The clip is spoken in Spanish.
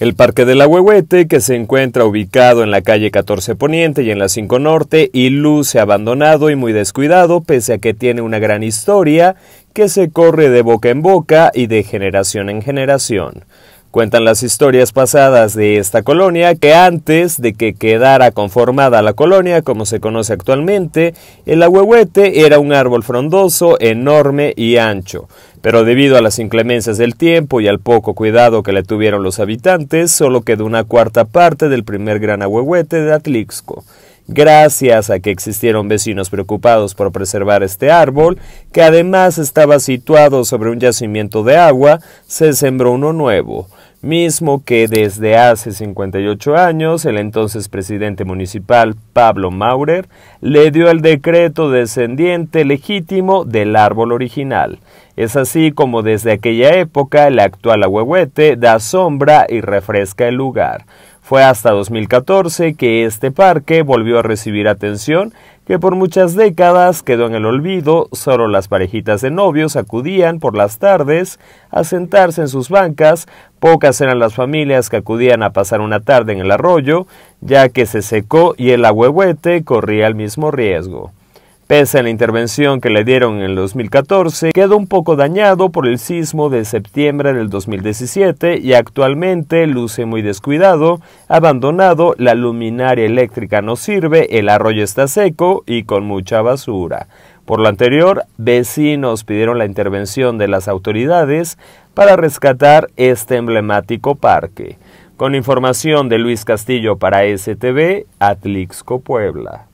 El Parque del Huehuete que se encuentra ubicado en la calle 14 Poniente y en la 5 Norte, y luce abandonado y muy descuidado, pese a que tiene una gran historia que se corre de boca en boca y de generación en generación. Cuentan las historias pasadas de esta colonia que antes de que quedara conformada la colonia como se conoce actualmente, el ahuehuete era un árbol frondoso, enorme y ancho, pero debido a las inclemencias del tiempo y al poco cuidado que le tuvieron los habitantes, solo quedó una cuarta parte del primer gran ahuehuete de Atlixco. Gracias a que existieron vecinos preocupados por preservar este árbol, que además estaba situado sobre un yacimiento de agua, se sembró uno nuevo mismo que desde hace 58 años el entonces presidente municipal Pablo Maurer le dio el decreto descendiente legítimo del árbol original. Es así como desde aquella época el actual ahuehuete da sombra y refresca el lugar. Fue hasta 2014 que este parque volvió a recibir atención que por muchas décadas quedó en el olvido, solo las parejitas de novios acudían por las tardes a sentarse en sus bancas, pocas eran las familias que acudían a pasar una tarde en el arroyo, ya que se secó y el agüehuete corría el mismo riesgo. Pese a la intervención que le dieron en el 2014, quedó un poco dañado por el sismo de septiembre del 2017 y actualmente luce muy descuidado, abandonado, la luminaria eléctrica no sirve, el arroyo está seco y con mucha basura. Por lo anterior, vecinos pidieron la intervención de las autoridades para rescatar este emblemático parque. Con información de Luis Castillo para STV, Atlixco Puebla.